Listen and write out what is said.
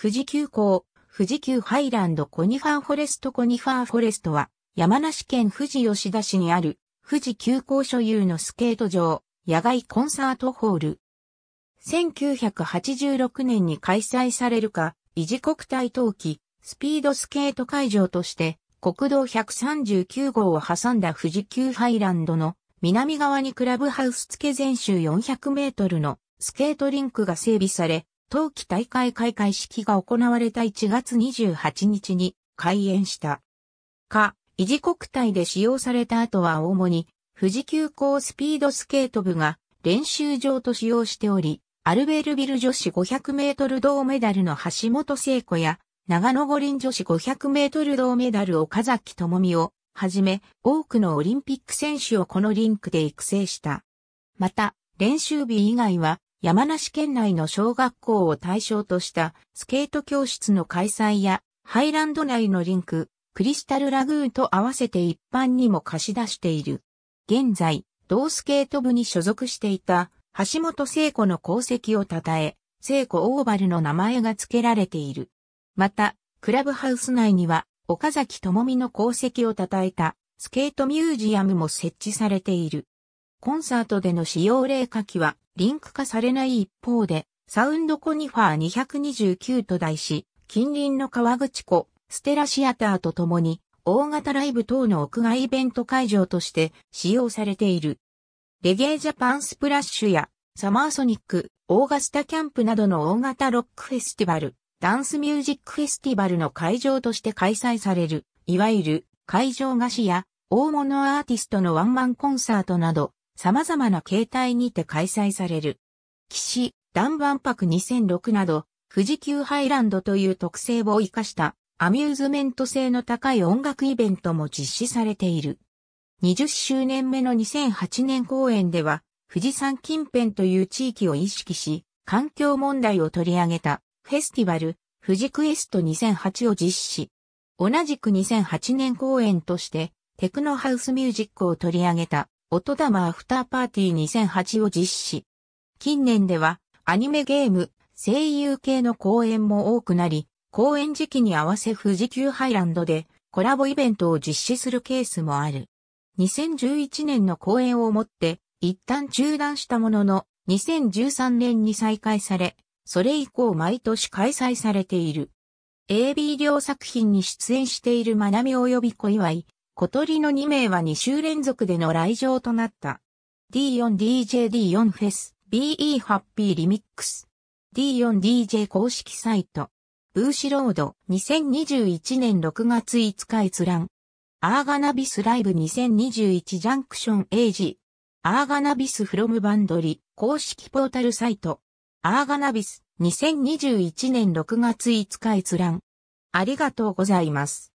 富士急行、富士急ハイランドコニファーフォレストコニファーフォレストは、山梨県富士吉田市にある、富士急行所有のスケート場、野外コンサートホール。1986年に開催されるか、維持国体陶器、スピードスケート会場として、国道139号を挟んだ富士急ハイランドの南側にクラブハウス付け全周400メートルのスケートリンクが整備され、冬季大会開会式が行われた1月28日に開演した。か、維持国体で使用された後は主に富士急行スピードスケート部が練習場と使用しており、アルベールビル女子500メートル銅メダルの橋本聖子や、長野五輪女子500メートル銅メダル岡崎智美をはじめ、多くのオリンピック選手をこのリンクで育成した。また、練習日以外は、山梨県内の小学校を対象としたスケート教室の開催や、ハイランド内のリンク、クリスタルラグーンと合わせて一般にも貸し出している。現在、同スケート部に所属していた橋本聖子の功績を称え、聖子オーバルの名前が付けられている。また、クラブハウス内には、岡崎智美の功績を称えたスケートミュージアムも設置されている。コンサートでの使用例下記はリンク化されない一方で、サウンドコニファー229と題し、近隣の川口湖、ステラシアターとともに、大型ライブ等の屋外イベント会場として使用されている。レゲエジャパンスプラッシュやサマーソニック、オーガスタキャンプなどの大型ロックフェスティバル、ダンスミュージックフェスティバルの会場として開催される、いわゆる会場菓子や大物アーティストのワンマンコンサートなど、様々な形態にて開催される。岸、ン万博2006など、富士急ハイランドという特性を活かしたアミューズメント性の高い音楽イベントも実施されている。20周年目の2008年公演では、富士山近辺という地域を意識し、環境問題を取り上げたフェスティバル、富士クエスト2008を実施。同じく2008年公演として、テクノハウスミュージックを取り上げた音玉アフターパーティー2008を実施。近年では、アニメゲーム、声優系の公演も多くなり、公演時期に合わせ富士急ハイランドでコラボイベントを実施するケースもある。2011年の公演をもって一旦中断したものの2013年に再開され、それ以降毎年開催されている。AB 両作品に出演しているまなみ及び小祝、小鳥の2名は2週連続での来場となった。D4DJD4 フェス BE ハッピーリミックス D4DJ 公式サイトブーシロード2021年6月5日閲覧アーガナビスライブ2021ジャンクションエイジアーガナビスフロムバンドリ公式ポータルサイトアーガナビス2021年6月5日閲覧ありがとうございます。